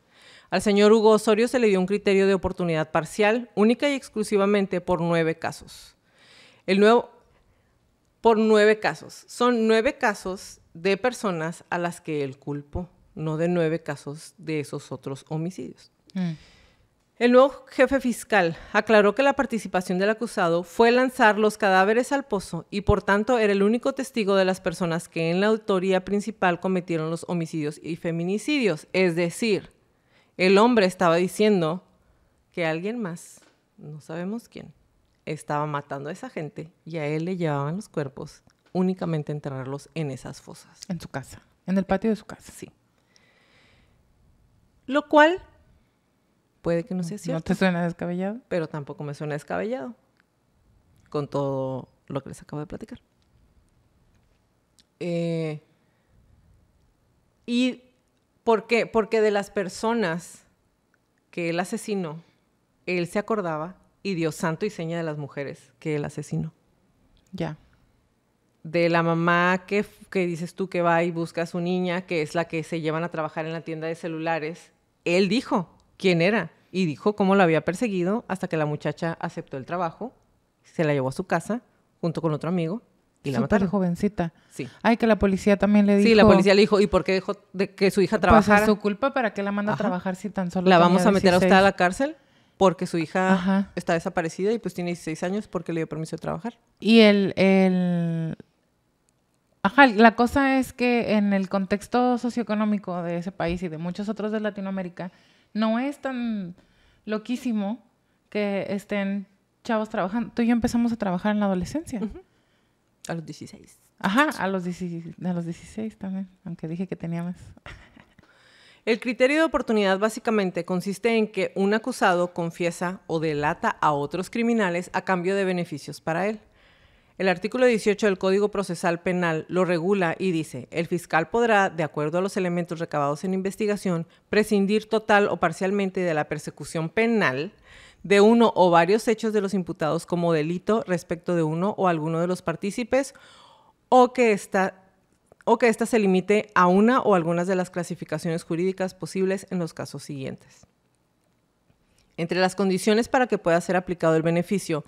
Al señor Hugo Osorio se le dio un criterio de oportunidad parcial, única y exclusivamente por nueve casos. El nuevo, por nueve casos. Son nueve casos de personas a las que él culpo, no de nueve casos de esos otros homicidios. Mm. El nuevo jefe fiscal aclaró que la participación del acusado fue lanzar los cadáveres al pozo y por tanto era el único testigo de las personas que en la autoría principal cometieron los homicidios y feminicidios. Es decir, el hombre estaba diciendo que alguien más, no sabemos quién, estaba matando a esa gente y a él le llevaban los cuerpos únicamente a enterrarlos en esas fosas. En su casa, en el patio de su casa. Sí. Lo cual puede que no sea cierto. No te suena descabellado. Pero tampoco me suena descabellado con todo lo que les acabo de platicar. Eh, ¿Y por qué? Porque de las personas que él asesinó, él se acordaba y Dios santo y seña de las mujeres que el asesino. Ya. De la mamá que, dices tú que va y busca a su niña, que es la que se llevan a trabajar en la tienda de celulares, él dijo quién era y dijo cómo la había perseguido hasta que la muchacha aceptó el trabajo, se la llevó a su casa junto con otro amigo y la Súper jovencita. Sí. Ay, que la policía también le dijo. Sí, la policía le dijo, ¿y por qué dejó de que su hija pues trabajara? es su culpa, ¿para qué la manda a trabajar si tan solo ¿La vamos a meter a usted a la cárcel? porque su hija está desaparecida y pues tiene 16 años porque le dio permiso de trabajar. Y el, el... Ajá, la cosa es que en el contexto socioeconómico de ese país y de muchos otros de Latinoamérica, no es tan loquísimo que estén chavos trabajando. Tú y yo empezamos a trabajar en la adolescencia. A los 16. Ajá, a los, a los 16 también, aunque dije que tenía más. El criterio de oportunidad básicamente consiste en que un acusado confiesa o delata a otros criminales a cambio de beneficios para él. El artículo 18 del Código Procesal Penal lo regula y dice, el fiscal podrá, de acuerdo a los elementos recabados en investigación, prescindir total o parcialmente de la persecución penal de uno o varios hechos de los imputados como delito respecto de uno o alguno de los partícipes o que ésta o que ésta se limite a una o algunas de las clasificaciones jurídicas posibles en los casos siguientes. Entre las condiciones para que pueda ser aplicado el beneficio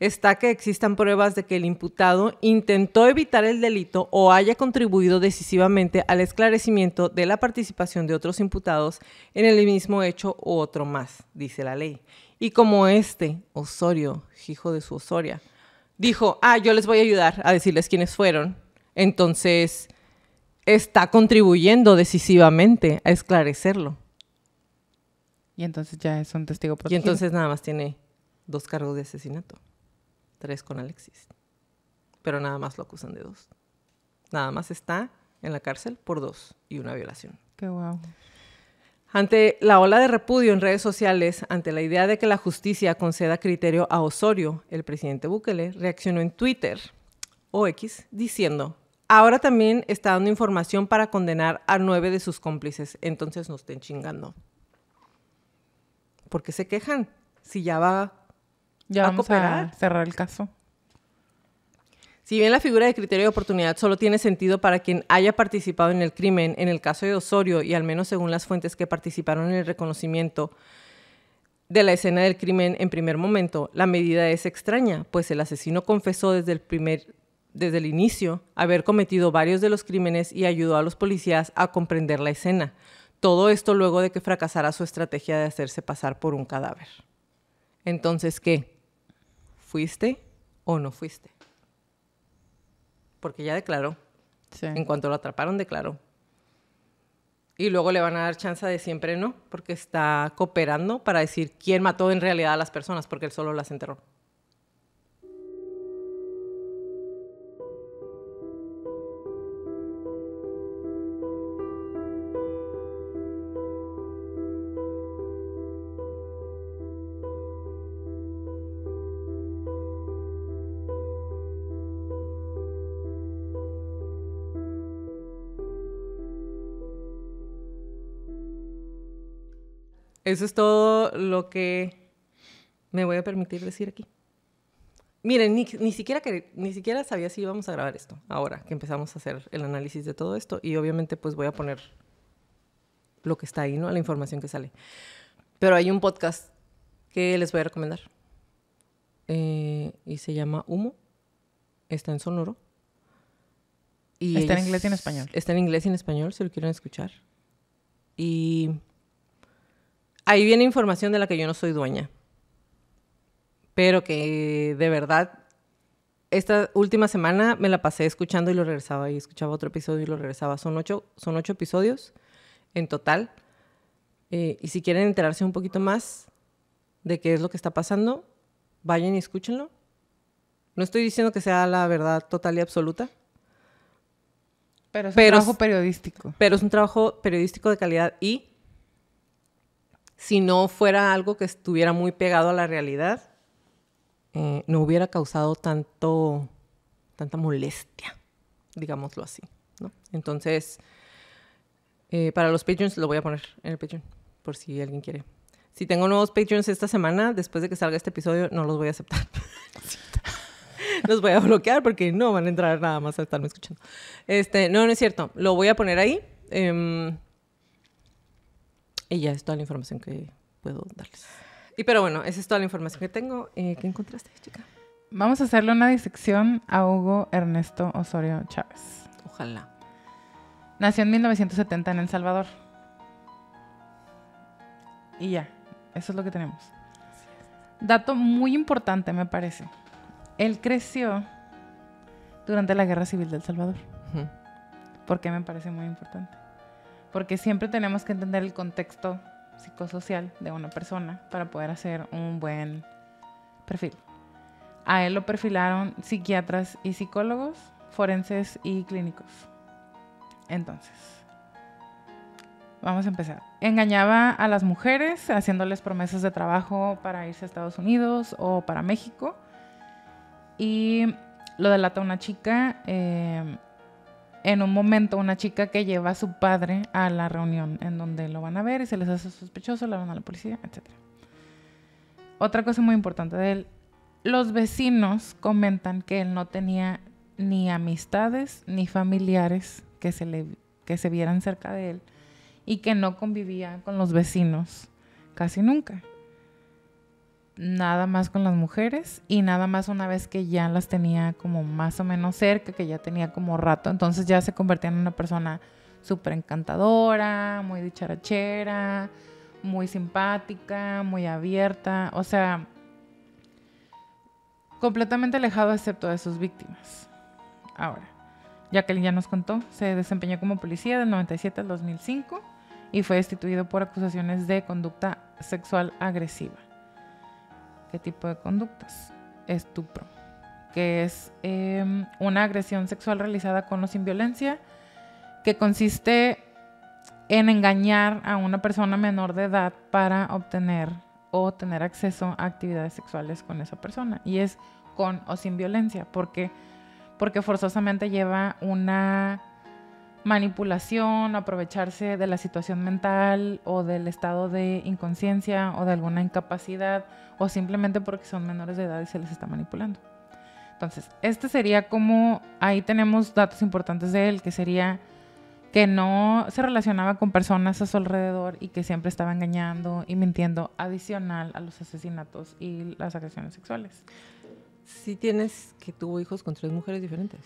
está que existan pruebas de que el imputado intentó evitar el delito o haya contribuido decisivamente al esclarecimiento de la participación de otros imputados en el mismo hecho u otro más, dice la ley. Y como este, Osorio, hijo de su Osoria, dijo, ah, yo les voy a ayudar a decirles quiénes fueron, entonces está contribuyendo decisivamente a esclarecerlo. Y entonces ya es un testigo protegido. Y entonces nada más tiene dos cargos de asesinato, tres con Alexis, pero nada más lo acusan de dos. Nada más está en la cárcel por dos y una violación. Qué guau. Ante la ola de repudio en redes sociales, ante la idea de que la justicia conceda criterio a Osorio, el presidente Bukele reaccionó en Twitter o X diciendo, Ahora también está dando información para condenar a nueve de sus cómplices. Entonces no estén chingando. ¿Por qué se quejan? Si ya va ya a a cerrar el caso. Si bien la figura de criterio de oportunidad solo tiene sentido para quien haya participado en el crimen, en el caso de Osorio, y al menos según las fuentes que participaron en el reconocimiento de la escena del crimen en primer momento, la medida es extraña, pues el asesino confesó desde el primer desde el inicio haber cometido varios de los crímenes y ayudó a los policías a comprender la escena. Todo esto luego de que fracasara su estrategia de hacerse pasar por un cadáver. Entonces, ¿qué? ¿Fuiste o no fuiste? Porque ya declaró. En cuanto lo atraparon, declaró. Y luego le van a dar chance de siempre no, porque está cooperando para decir quién mató en realidad a las personas, porque él solo las enterró. Eso es todo lo que me voy a permitir decir aquí. Miren, ni, siquiera que, ni siquiera sabía si íbamos a grabar esto, ahora que empezamos a hacer el análisis de todo esto. Y obviamente pues voy a poner lo que está ahí, ¿no? La información que sale. Pero hay un podcast que les voy a recomendar. Eh, y se llama Humo. Está en Sonoro. Y está en inglés y en español. Está en inglés y en español, si lo quieren escuchar. Y ahí viene información de la que yo no soy dueña, pero que de verdad esta última semana me la pasé escuchando y lo regresaba y escuchaba otro episodio y lo regresaba. Son ocho, son ocho episodios en total. Eh, y si quieren enterarse un poquito más de qué es lo que está pasando, vayan y escúchenlo. No estoy diciendo que sea la verdad total y absoluta. Pero es un trabajo periodístico. Pero es un trabajo periodístico de calidad y si no fuera algo que estuviera muy pegado a la realidad, eh, no hubiera causado tanto, tanta molestia, digámoslo así. ¿no? Entonces, eh, para los Patreons lo voy a poner en el Patreon, por si alguien quiere. Si tengo nuevos Patreons esta semana, después de que salga este episodio, no los voy a aceptar. los voy a bloquear porque no van a entrar nada más a estarme escuchando. Este, no, no es cierto. Lo voy a poner ahí. Em, y ya es toda la información que puedo darles. Y pero bueno, esa es toda la información que tengo. Eh, ¿Qué encontraste, chica? Vamos a hacerle una disección a Hugo Ernesto Osorio Chávez. Ojalá. Nació en 1970 en El Salvador. Y ya, eso es lo que tenemos. Dato muy importante, me parece. Él creció durante la Guerra Civil del El Salvador. Porque me parece muy importante porque siempre tenemos que entender el contexto psicosocial de una persona para poder hacer un buen perfil. A él lo perfilaron psiquiatras y psicólogos, forenses y clínicos. Entonces, vamos a empezar. Engañaba a las mujeres haciéndoles promesas de trabajo para irse a Estados Unidos o para México. Y lo delata una chica. Eh, en un momento una chica que lleva a su padre a la reunión en donde lo van a ver y se les hace sospechoso, la van a la policía, etc. Otra cosa muy importante de él, los vecinos comentan que él no tenía ni amistades ni familiares que se, le, que se vieran cerca de él y que no convivía con los vecinos casi nunca nada más con las mujeres y nada más una vez que ya las tenía como más o menos cerca, que ya tenía como rato, entonces ya se convertía en una persona súper encantadora, muy dicharachera, muy simpática, muy abierta, o sea, completamente alejado excepto de sus víctimas. Ahora, Jacqueline ya nos contó, se desempeñó como policía del 97 al 2005 y fue destituido por acusaciones de conducta sexual agresiva qué tipo de conductas. Estupro, que es em, una agresión sexual realizada con o sin violencia, que consiste en engañar a una persona menor de edad para obtener o tener acceso a actividades sexuales con esa persona. Y es con o sin violencia, porque, porque forzosamente lleva una manipulación, aprovecharse de la situación mental o del estado de inconsciencia o de alguna incapacidad o simplemente porque son menores de edad y se les está manipulando. Entonces, este sería como, ahí tenemos datos importantes de él, que sería que no se relacionaba con personas a su alrededor y que siempre estaba engañando y mintiendo adicional a los asesinatos y las agresiones sexuales. Sí tienes que tuvo hijos con tres mujeres diferentes.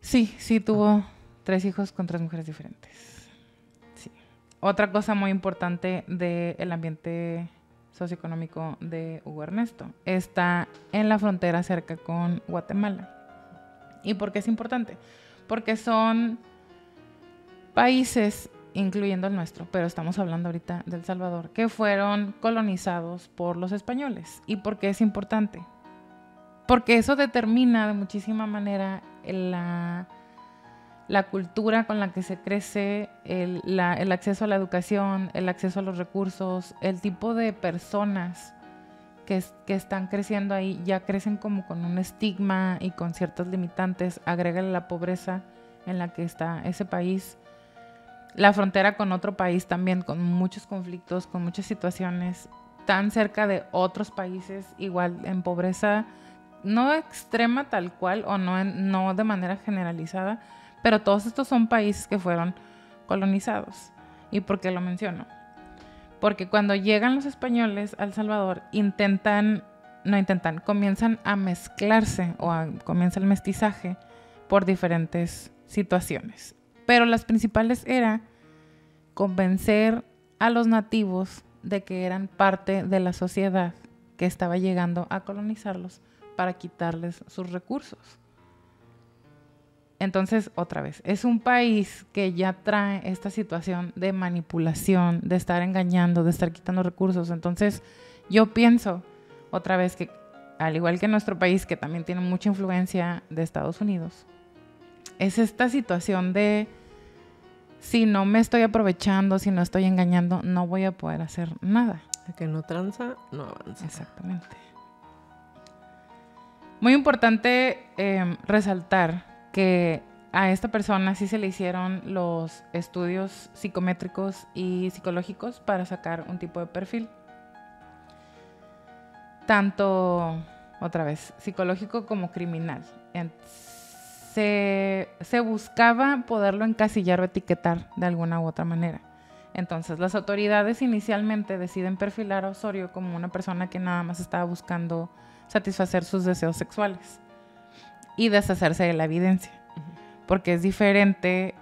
Sí, sí tuvo, Tres hijos con tres mujeres diferentes. Sí. Otra cosa muy importante del ambiente socioeconómico de Hugo Ernesto. Está en la frontera cerca con Guatemala. ¿Y por qué es importante? Porque son países, incluyendo el nuestro, pero estamos hablando ahorita del Salvador, que fueron colonizados por los españoles. ¿Y por qué es importante? Porque eso determina de muchísima manera la la cultura con la que se crece, el, acceso a la educación, el acceso a los recursos, el tipo de personas que, están creciendo ahí, ya crecen como con un estigma y con ciertos limitantes, agrégale la pobreza en la que está ese país, la frontera con otro país también, con muchos conflictos, con muchas situaciones, tan cerca de otros países, igual en pobreza, no extrema tal cual o no, no de manera generalizada, pero todos estos son países que fueron colonizados. ¿Y por qué lo menciono? Porque cuando llegan los españoles al Salvador, intentan, no intentan, comienzan a mezclarse o comienza el mestizaje por diferentes situaciones. Pero las principales era convencer a los nativos de que eran parte de la sociedad que estaba llegando a colonizarlos para quitarles sus recursos. Entonces, otra vez, es un país que ya trae esta situación de manipulación, de estar engañando, de estar quitando recursos. Entonces, yo pienso, otra vez, que al igual que nuestro país, que también tiene mucha influencia de Estados Unidos, es esta situación de si no me estoy aprovechando, si no estoy engañando, no voy a poder hacer nada. El que no tranza, no avanza. Exactamente. Muy importante eh, resaltar que a esta persona sí se le hicieron los estudios psicométricos y psicológicos para sacar un tipo de perfil. Tanto, otra vez, psicológico como criminal. Se, se buscaba poderlo encasillar o etiquetar de alguna u otra manera. Entonces las autoridades inicialmente deciden perfilar a Osorio como una persona que nada más estaba buscando satisfacer sus deseos sexuales y deshacerse de la evidencia. Porque es diferente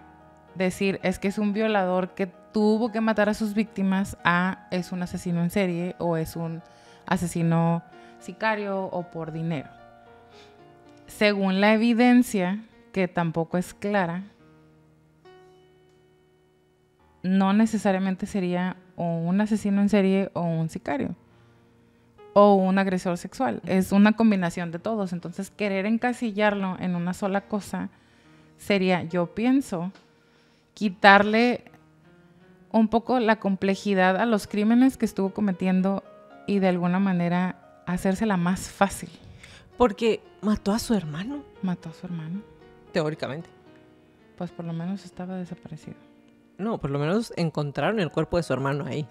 decir, es que es un violador que tuvo que matar a sus víctimas a es un asesino en serie o es un asesino sicario o por dinero. Según la evidencia, que tampoco es clara, no necesariamente sería o un asesino en serie o un sicario o un agresor sexual. Es una combinación de todos. Entonces, querer encasillarlo en una sola cosa sería, yo pienso, quitarle un poco la complejidad a los crímenes que estuvo cometiendo y de alguna manera hacérsela más fácil. Porque mató a su hermano. Mató a su hermano. Teóricamente. Pues por lo menos estaba desaparecido. No, por lo menos encontraron el cuerpo de su hermano ahí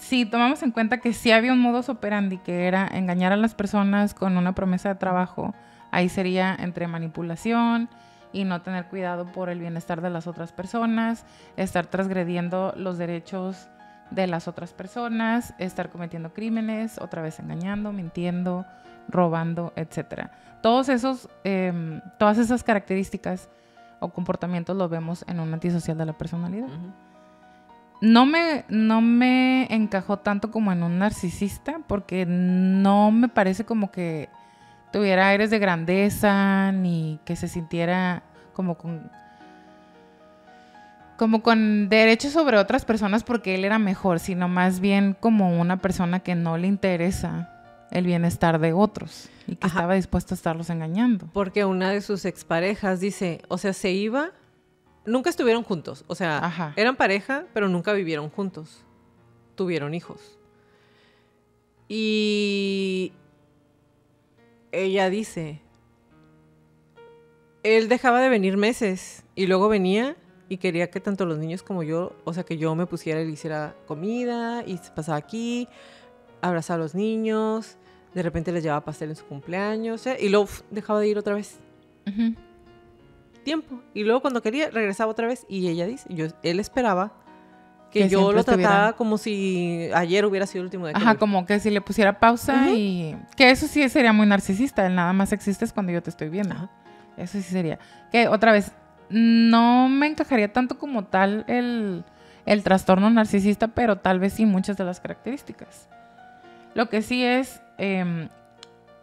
si tomamos en cuenta que si había un modus operandi que era engañar a las personas con una promesa de trabajo, ahí sería entre manipulación y no tener cuidado por el bienestar de las otras personas, estar transgrediendo los derechos de las otras personas, estar cometiendo crímenes, otra vez engañando, mintiendo, robando, etc. Em, todas esas características o comportamientos los vemos en un antisocial de la personalidad no me, no me encajó tanto como en un narcisista, porque no me parece como que tuviera aires de grandeza, ni que se sintiera como con como con derechos sobre otras personas porque él era mejor, sino más bien como una persona que no le interesa el bienestar de otros y que estaba dispuesto a estarlos engañando. Porque una de sus exparejas dice, o sea, se iba nunca estuvieron juntos. O sea, eran pareja, pero nunca vivieron juntos. Tuvieron hijos. Y ella dice, él dejaba de venir meses y luego venía y quería que tanto los niños como yo, o sea, que yo me pusiera y le hiciera comida y se pasaba aquí, abrazaba a los niños, de repente les llevaba pastel en su cumpleaños y luego dejaba de ir otra vez. Ajá tiempo. Y luego cuando quería, regresaba otra vez y ella dice, yo, él esperaba que, yo lo tratara como si ayer hubiera sido el último de Ajá, como que si le pusiera pausa y que eso sí sería muy narcisista, él nada más existes cuando yo te estoy viendo. Eso sí sería. Que otra vez, no me encajaría tanto como tal el, trastorno narcisista, pero tal vez sí muchas de las características. Lo que sí es, em,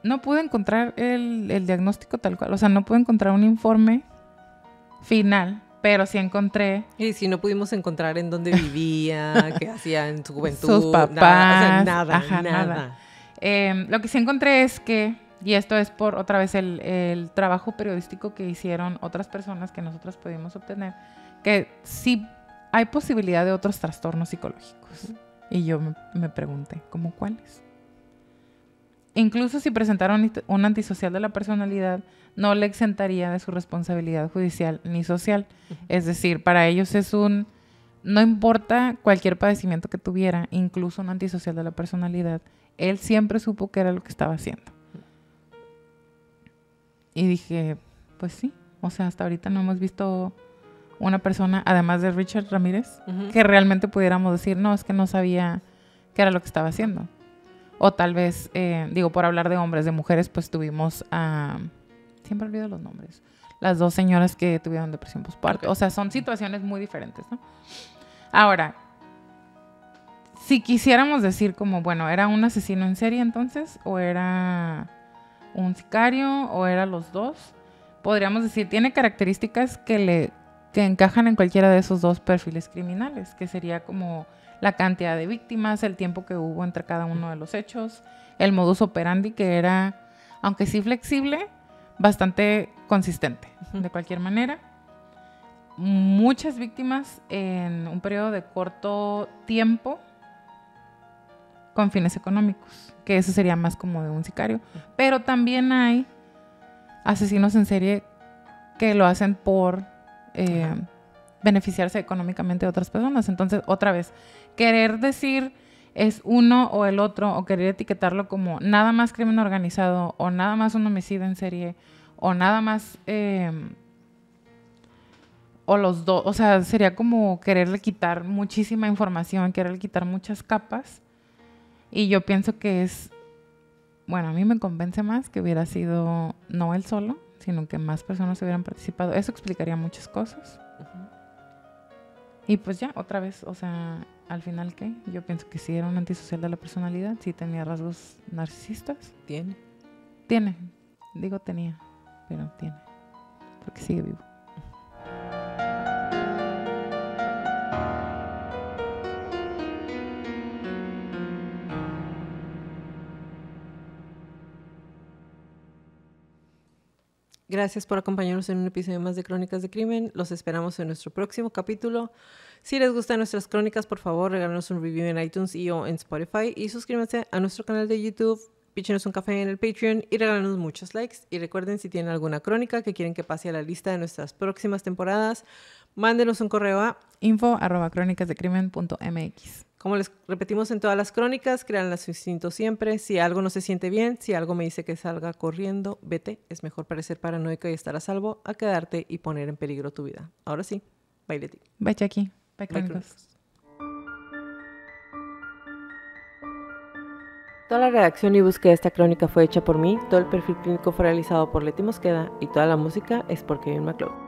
no pude encontrar el, el diagnóstico tal cual, o sea, no pude encontrar un informe final, pero sí encontré. Y si no pudimos encontrar en dónde vivía, qué hacía en su juventud, sus papás, nada, nada, nada. Em, lo que sí encontré es que, y esto es por otra vez el, trabajo periodístico que hicieron otras personas que nosotros pudimos obtener, que sí hay posibilidad de otros trastornos psicológicos. Y yo me, me pregunté, ¿cómo cuáles? Incluso si presentara un antisocial de la personalidad, no le exentaría de su responsabilidad judicial ni social. Es decir, para ellos es un... No importa cualquier padecimiento que tuviera, incluso un antisocial de la personalidad, él siempre supo que era lo que estaba haciendo. Y dije, pues sí, o sea, hasta ahorita no hemos visto una persona, además de Richard Ramírez, que realmente pudiéramos decir, no, es que no sabía qué era lo que estaba haciendo. O tal vez, eh, digo, por hablar de hombres, de mujeres, pues tuvimos a... siempre olvido los nombres. Las dos señoras que tuvieron depresión postparto. O sea, son situaciones muy diferentes, ¿no? Ahora, si quisiéramos decir como, bueno, ¿era un asesino en serie entonces? ¿O era un sicario? ¿O era los dos? Podríamos decir, tiene características que le que encajan en cualquiera de esos dos perfiles criminales, que sería como la cantidad de víctimas, el tiempo que hubo entre cada uno de los hechos, el modus operandi que era, aunque sí flexible, bastante consistente, de cualquier manera. Muchas víctimas en un periodo de corto tiempo con fines económicos, que eso sería más como de un sicario. Pero también hay asesinos en serie que lo hacen por eh, beneficiarse económicamente de otras personas. Entonces, otra vez, querer decir es uno o el otro o querer etiquetarlo como nada más crimen organizado o nada más un homicidio en serie o nada más... Em, o los dos, o sea, sería como quererle quitar muchísima información, quererle quitar muchas capas. Y yo pienso que es, bueno, a mí me convence más que hubiera sido no él solo, sino que más personas hubieran participado. Eso explicaría muchas cosas. Y pues ya, otra vez, o sea, al final ¿qué? yo pienso que sí era un antisocial de la personalidad, sí tenía rasgos narcisistas. Tiene. Tiene. Digo tenía, pero tiene. Porque sigue vivo. Gracias por acompañarnos en un episodio más de Crónicas de Crimen. Los esperamos en nuestro próximo capítulo. Si les gustan nuestras crónicas, por favor, regálanos un review en iTunes y o en Spotify y suscríbanse a nuestro canal de YouTube. Píchenos un café en el Patreon y regálanos muchos likes. Y recuerden, si tienen alguna crónica que quieren que pase a la lista de nuestras próximas temporadas, mándenos un correo a info@crónicasdecrimen.mx. Como les repetimos en todas las crónicas, crean su instinto siempre. Si algo no se siente bien, si algo me dice que salga corriendo, vete. Es mejor parecer paranoico y estar a salvo a quedarte y poner en peligro tu vida. Ahora sí, bye Leti. Bye Jackie. Bye, Toda la redacción y búsqueda de esta crónica fue hecha por mí, todo el perfil clínico fue realizado por Leti Mosqueda y toda la música es por Kevin MacLeod.